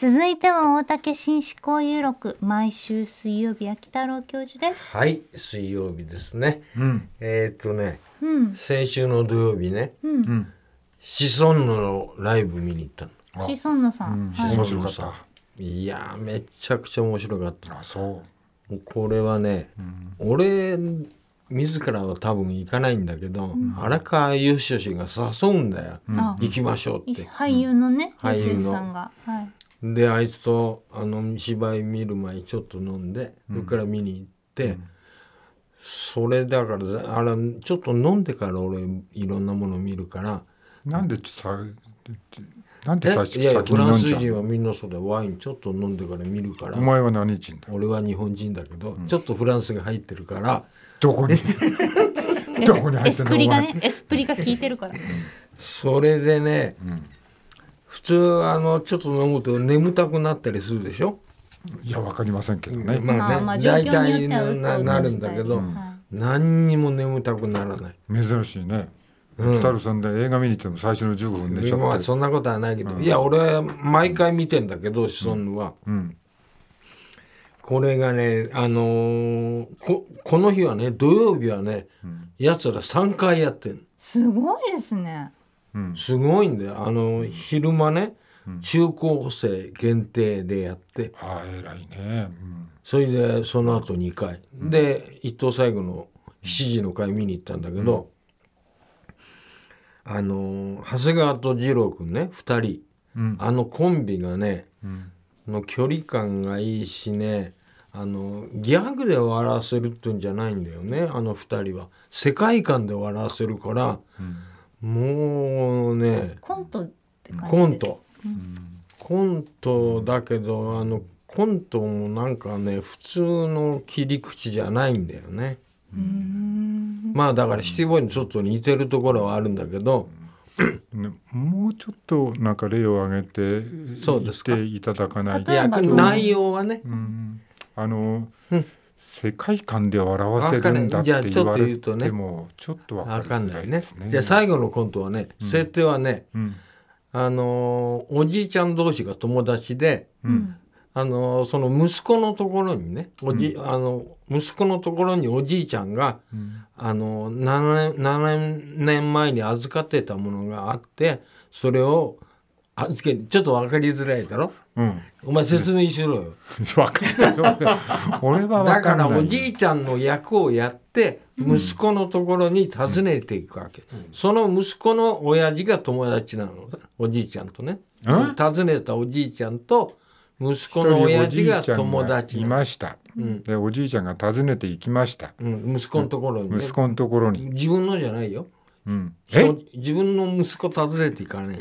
続いては大竹新思考有録毎週水曜日秋太郎教授ですはい水曜日ですね、うん、えっ、とね、うん、先週の土曜日ね、うん、シソンヌのライブ見に行ったのシソンヌさん、シソンヌさんいやめちゃくちゃ面白かったあそうこれはね、うん、俺自らは多分行かないんだけど、うん、荒川よしよしが誘うんだよ、うん、行きましょうって俳優のね、うん、俳優のさんが、はい、であいつとあの芝居見る前ちょっと飲んで、うん、それから見に行って、うん、それだからあれちょっと飲んでから俺いろんなもの見るからなんでさなんで最初いやフランス人はみんなそうだワインちょっと飲んでから見るからお前は何人だ俺は日本人だけど、うん、ちょっとフランスが入ってるからどこに どこに入ってるのエスプリがねエスプリが効いてるからそれでね、うん普通あのちょっと飲むと眠たくなったりするでしょいやわかりませんけどね。まあね、まあ、大体ななるんだけど、うん、何にも眠たくならない。珍しいね。うん、スタルさんで映画見に行っても最初の15分でしょまあそんなことはないけど、うん、いや俺毎回見てんだけど子孫ンうは、これがねあのー、ここの日はね土曜日はね、うん、やつら3回やってんすごいですねすごいんだよあの昼間ね中高生限定でやって、あ偉いね、それでその後2回、で一等最後の7時の回見に行ったんだけど、あの長谷川と二郎君ね2人、うん、あのコンビがね、うん、の距離感がいいしねあのギャグで笑わせるっていうんじゃないんだよねあの2人は世界観で笑わせるから、うん、もうねコントって感じコント、うん、コントだけどあのコントもなんかね普通の切り口じゃないんだよね。まあだからシティボーイにちょっと似てるところはあるんだけど、もうちょっとなんか例を挙げて言っていただかないと内容はね、うん、あの、世界観で表せるんだって言われてもちょっと分かんないね。じゃあ最後のコントはね、うん、設定はね、うん、あのおじいちゃん同士が友達で、うん、あのその息子のところにねおじ、あの息子のところにおじいちゃんが、あの七、年七年前に預かってたものがあってそれを預けちょっと分かりづらいだろん、お前説明しろよ。俺はだからおじいちゃんの役をやって息子のところに訪ねていくわけ、うんその息子の親父が友達なのおじいちゃんとね、訪ねたおじいちゃんと息子の親父が友達いました、うん、でおじいちゃんが訪ねていきました、うん、息子のところに、ね、息子のところに自分のじゃないよ、うん、自分の息子訪ねていかない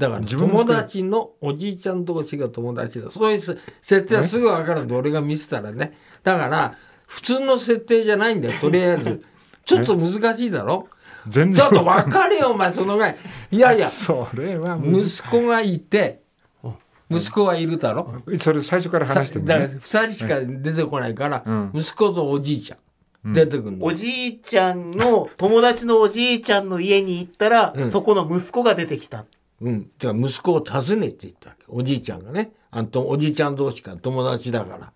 だから友達のおじいちゃん同士が友達だそういう設定はすぐ分かるんで俺が見せたらねだから普通の設定じゃないんだよとりあえず ちょっと難しいだろ全然ちょっと分かるよお前そのぐらいいやいや それは息子がいて息子はいるだろそれ最初から話してる、ね、だから2人しか出てこないから、うん、息子とおじいちゃん出てくる、うん、おじいちゃんの友達のおじいちゃんの家に行ったら、うん、そこの息子が出てきたうん、てか息子を訪ねていったわけおじいちゃんがねあんとおじいちゃん同士か友達だから。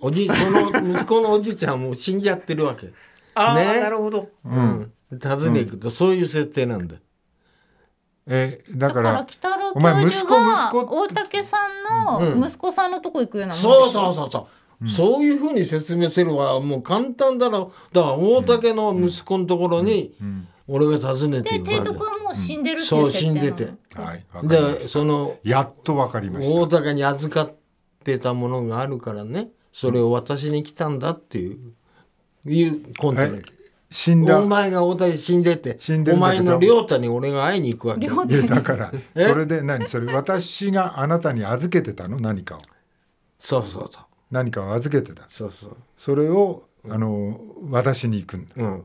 おじい、その息子のおじいちゃんも死んじゃってるわけ。あね、なるほど。うん。訪ね行くと、そういう設定なんだ。えだから北郎教授が大竹さんの息子さんのとこ行くような、そうそうそうそう、そういうふうに説明するはもう簡単だろう。だから大竹の息子のところに、うん俺が訪ねていで提督はもう死んでるってそう死んでて、はいでそのやっと分かりました大高に預かってたものがあるからねそれを私に来たんだっていう、うん、いうコントだ死んだお前が大谷死んでて死んでお前の亮太に俺が会いに行くわけでだから それで何それ私があなたに預けてたの何かをそうそうそう何かを預けてたそうそうそれをあの渡しに行くんだ、うん、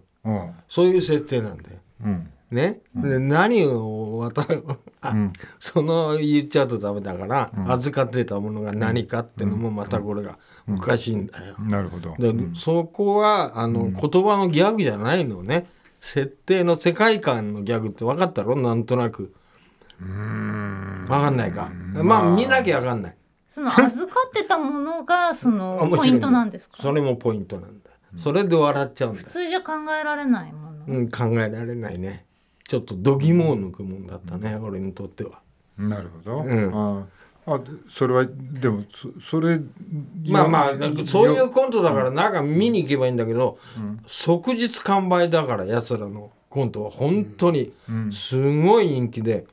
そういう設定なんだよ。うんね、で何を渡る、うん、その言っちゃうとダメだから、うん、預かってたものが何かっていうのもまたこれがおかしいんだよ。うん、なるほど。で、そこはあの、言葉のギャグじゃないのね設定の世界観のギャグって分かったろなんとなく。うん分かんないか。まあ、見なきゃ分かんない。その預かってたものがそのポイントなんですかそれもポイントなんだ。それで笑っちゃうんだ普通じゃ考えられないもの、うん、考えられないねちょっと度肝を抜くもんだったね、うん、俺にとってはなるほど、うん、ああそれはでもそれまあまあそういうコントだからなんか見に行けばいいんだけど、うん、即日完売だからやつらのコントは本当にすごい人気で、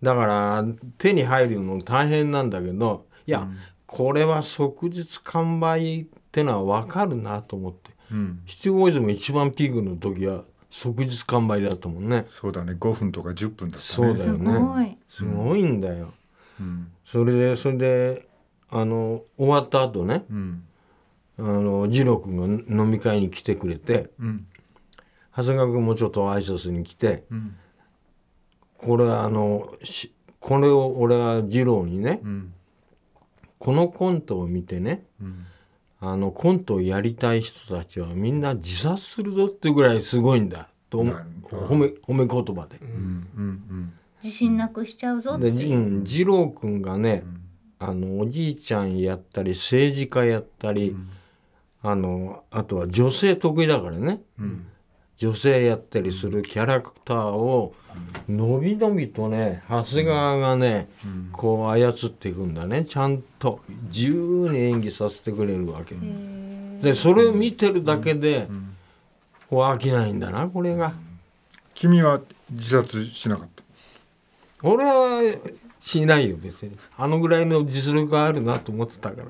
だから手に入るの大変なんだけどいや、これは即日完売ってのは分かるなと思って、うん、シティボーイズも一番ピークの時は即日完売だったもんねそうだね5分とか1分だった、ね、そうだよねすごいんだよ、うん、それでそれであの終わった後ね、うん、あの二郎君が飲み会に来てくれて、うん、長谷川君もちょっと挨拶に来て、うん、これあのこれを俺は二郎にね、うんこのコントを見てね、うん、あのコントをやりたい人たちはみんな自殺するぞっていうぐらいすごいんだと褒め褒め言葉で、うん、自信なくしちゃうぞってで二郎君がね、あのおじいちゃんやったり政治家やったり、あのあとは女性得意だからね、女性やったりするキャラクターをのびのびとね長谷川がね、こう操っていくんだねちゃんと自由に演技させてくれるわけでそれを見てるだけで、飽きないんだなこれが君は自殺しなかった俺はしないよ別にあのぐらいの実力があるなと思ってたから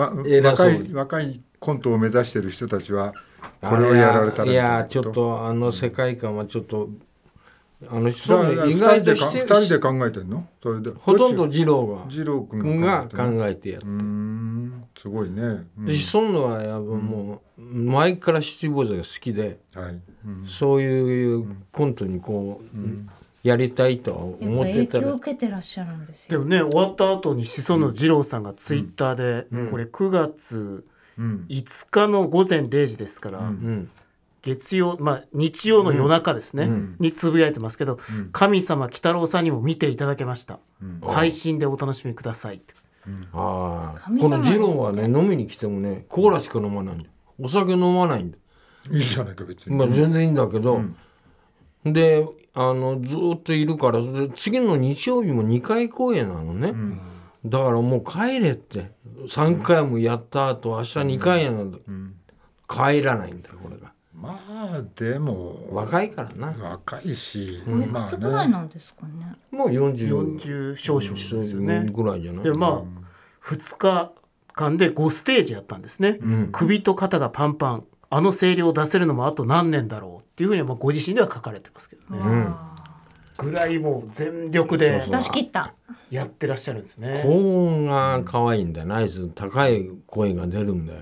わ若い若いコントを目指してる人たちはこれをやられたらいやちょっとあの世界観はちょっとあの人は意外として2人で考えてんのそれでほとんど二郎が二郎君が考えてやったすごいね、うん、そんのはやっぱもう、前から七ティが好きで、はいうん、そういうコントにこう、うん、やりたいとは思ってたら受けてらっしゃるんですよでもね終わった後にしその二郎さんがツイッターで、これ9月、5日の午前0時ですから、月曜、まあ、日曜の夜中ですね、うん、につぶやいてますけど、うん、神様鬼太郎さんにも見ていただけました、うん、配信でお楽しみください、ああこの次郎はね飲みに来てもねコーラしか飲まないんだお酒飲まないんだいいじゃないか別に、まあ、全然いいんだけど、であのずっといるから次の日曜日も2回公演なのね、だからもう帰れって3回もやった後明日2回やなんだ、帰らないんだよこれがまあでも若いからな若いし、うん、まあぐらいなんですかねもう4040少々ですよねぐらいじゃないでまあ2日間で5ステージやったんですね、うん、首と肩がパンパンあの声量を出せるのもあと何年だろうっていうふうにまあご自身では書かれてますけどね、うん、ぐらいもう全力で出し切ったやってらっしゃるんですね高音が可愛いんだよナイス高い声が出るんだよ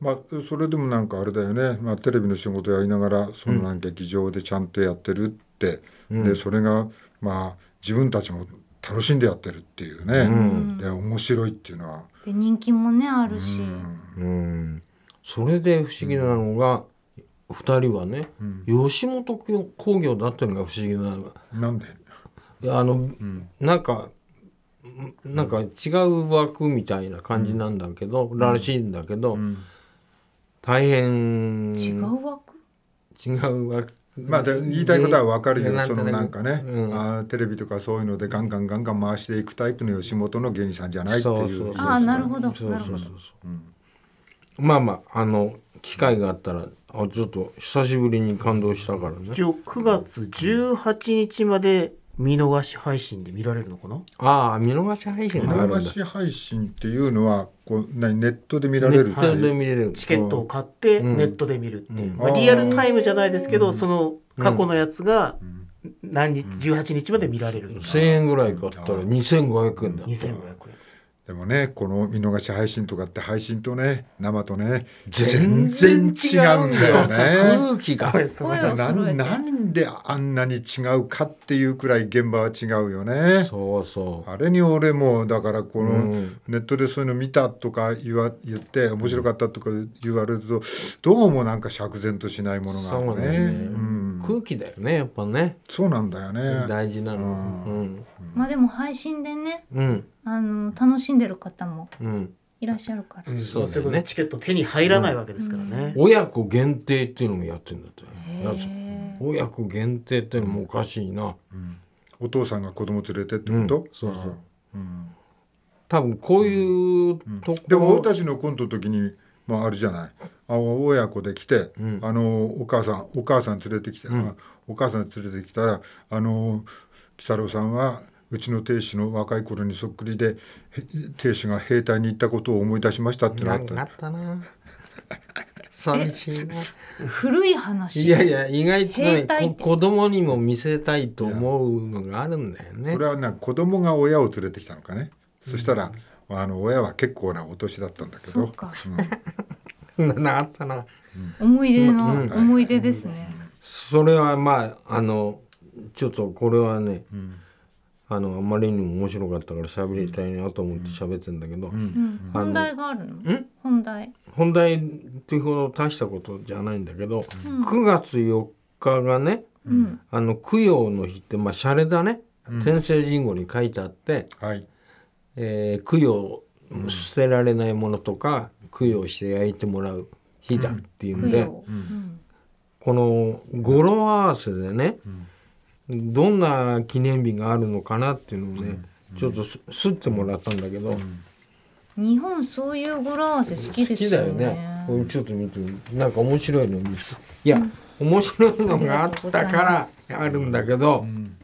まあ、それでもなんかあれだよね、まあ、テレビの仕事やりながらそのなんか劇場でちゃんとやってるって、うん、でそれがまあ自分たちも楽しんでやってるっていうね、うん、で面白いっていうのは。で人気もねあるし。うん、うん、それで不思議なのが、2人はね、吉本興業だったのが不思議ななんでいやあの、うん、なんかなんか違う枠みたいな感じなんだけど、うん、らしいんだけど、うん、大変違う枠違う枠まあ、言いたいことは分かるよ、そのなんかね、うん、あテレビとかそういうのでガンガンガンガン回していくタイプの吉本の芸人さんじゃないっていうああなるほどそうそうそうそう、うん、まあまああの機会があったらあちょっと久しぶりに感動したからね一応9月18日まで見逃し配信で見られるのかなああ見逃し配信見があるん逃し配信っていうのはこう何ネットで見られる見れるチケットを買ってネットで見るっていう、うんまあ、リアルタイムじゃないですけど、その過去のやつが何日、18日まで見られる、千1000円ぐらい買ったら2500円だ2500円でもねこの見逃し配信とかって配信とね生とね全然違うんだよね空気がななんであんなに違うかっていうくらい現場は違うよねそうそうあれに俺もだからこのネットでそういうの見たとか言わ言って面白かったとか言われるとどうもなんか釈然としないものがあるね。そうねうん空気だよねやっぱねそうなんだよね大事なの、うん、まあでも配信でね、うん、あの楽しんでる方もいらっしゃるから、うん、そうですねチケット手に入らないわけですからね、親子限定っていうのもやってんだって親子限定っていうのもおかしいな、うん、お父さんが子供連れてってこと、そうそう、うん、多分こういうとこ、でも俺たちのコントの時にまあ、あるじゃないあ親子で来て、うん、あのお母さんお母さん連れてきて、うん、お母さん連れてきたらあの鬼太郎さんはうちの亭主の若い頃にそっくりで亭主が兵隊に行ったことを思い出しましたってなったなったな寂しいな古い話いやいや意外と、ね、子供にも見せたいと思うのがあるんだよねこれはな子供が親を連れてきたのかね、うん、そしたらあの親は結構なお年だったんだけど。うん、なあったな、うん、思い出の、思い出ですね。それはまああのちょっとこれはね、あのあまりにも面白かったから喋りたいなと思って喋ってんだけど、本題があるの本題本題っていうほど大したことじゃないんだけど、うん、9月4日がね、うん、あの供養の日ってまあ洒落だね、天聖人語に書いてあって、はい、えー、供養捨てられないものとか、供養して焼いてもらう日だっていうんで、この語呂合わせでね、どんな記念日があるのかなっていうのをね、ちょっとすってもらったんだけど。日本そういう語呂合わせ好きですよね。だよね。ちょっと見てなんか面白いのいや、面白いのがあったからあるんだけど、うん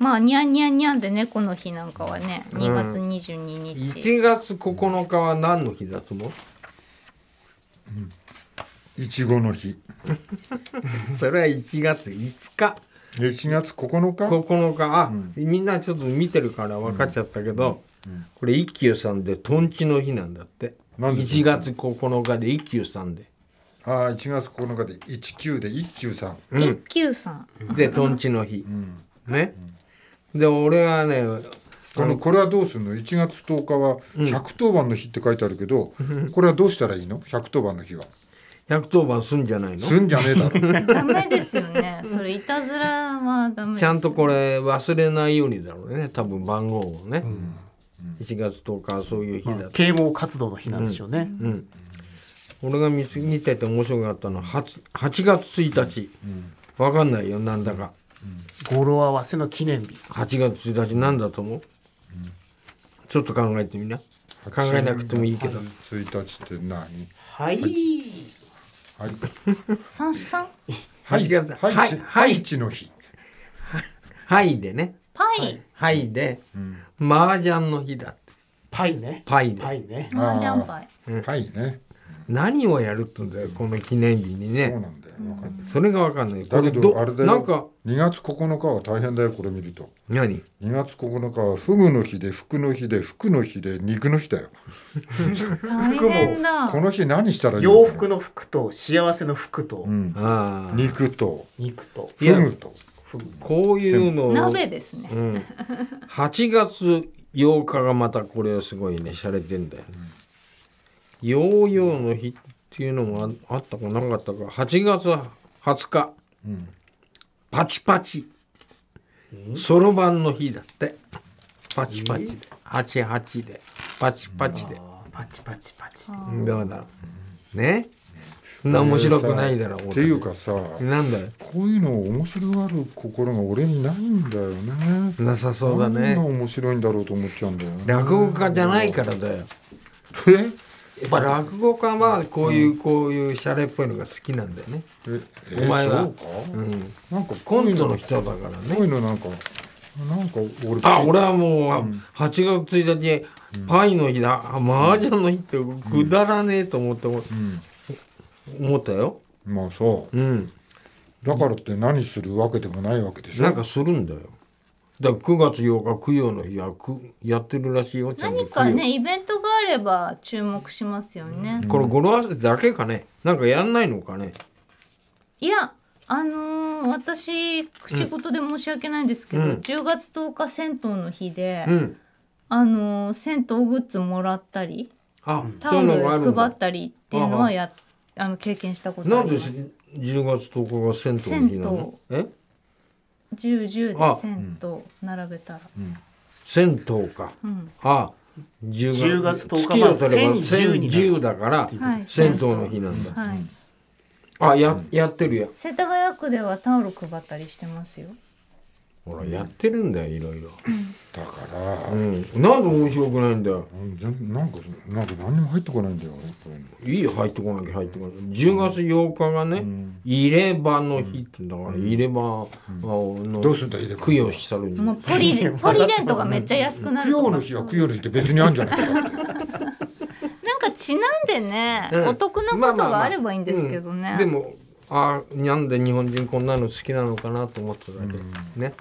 まあにゃんにゃんにゃんで猫の日なんかはね2月22日、うん、1月9日は何の日だと思う、いちごの日 それは1月5日1月9日9日あ、うん、みんなちょっと見てるから分かっちゃったけど、うんうん、これ一休さんでとんちの日なんだって1月9日で一休さんでああ1月9日で一九で一休さん一休さんでとんちの日、ね、で俺はねあのこれはどうするの1月10日は百1番の日って書いてあるけど、うん、これはどうしたらいいの百1番の日は百1番すんじゃないのすんじゃねえだろ ダメですよねそれいたずらはダメ、ね、ちゃんとこれ忘れないようにだろうね多分番号をね、うんうん、1月10日はそういう日だ、まあ、啓蒙活動の日なんでしょうね、うん、俺が見見てて面白かったのは 8, 8月1日、うん、分かんないよなんだか語呂合わせの記念日8月1日なんだと思う、ちょっと考えてみな考えなくてもいいけど1日って何はいはい三四三はいはいはいはいの日はいでねパイはいで、麻雀の日だパイねパイでパイね麻雀パイパイね何をやるってんだよこの記念日にねそれが分かんないだけどあれだよ2月9日は大変だよこれ見ると何 ?2 月9日はフグの日で服の日で服の日で肉の日だよ服もこの日何したらいい洋服の服と幸せの服と、うん、肉と肉とフグとこういうの鍋ですね、うん、8月8日がまたこれすごいね洒落てんだよ、ヨーヨーの日っていうのもあったかなかったか8月20日、うん、パチパチそろばんの日だってパチパチで、88でパチパチで、パチパチパチだからねそんな面白くないだろう、っていうかさなんだよこういうの面白がる心が俺にないんだよねなさそうだねんな面白いんだろうと思っちゃうんだよ、ね、落語家じゃないからだよえやっぱ落語家はこういうこういうシャレっぽいのが好きなんだよね。お前は、うん、なんかコントの人だからね。こういうのなんかなんか俺あ俺はもう8月1日パイの日だ、ージ麻雀の日ってくだらねえと思って、うん、思ったよ。まあそう。うん。だからって何するわけでもないわけでしょ。なんかするんだよ。だ九月八日供養の日はくやってるらしいよ何かねイベントがあれば注目しますよね、うん、これ語呂合わせだけかねなんかやんないのかねいやあのー、私仕事で申し訳ないんですけど、うん、月十日銭湯の日で、うん、あのー、銭湯グッズもらったりあタオル配ったりっていうのはやあの経験したことありますなんで1月十日が銭湯の日なのえ10、10で銭湯、並べたら、銭湯か、うああ月十0月10日月を取だから、銭湯の日なんだ、あややってるや世田谷区ではタオル配ったりしてますよほらやってるんだよいろいろだから、うんなんで面白くないんだようん全なんかなんか何にも入ってこないんだよいい入ってこない、入ってこない十月八日がね入れ歯の日ってだから入れ歯のどうすんだ入れ歯供養したるもうポリポリデントがめっちゃ安くなる供養の日は供養の日って別にあるんじゃない なんかちなんでね、お得なことがあればいいんですけどね、でもあなんで日本人こんなの好きなのかなと思っただけ、ね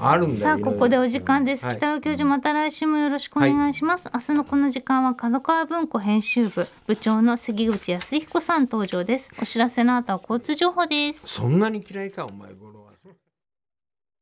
あるんださあここでお時間です、はい、北野教授また来週もよろしくお願いします、はい、明日のこの時間は角川文庫編集部部長の関口康彦さん登場ですお知らせの後は交通情報ですそんなに嫌いかお前頃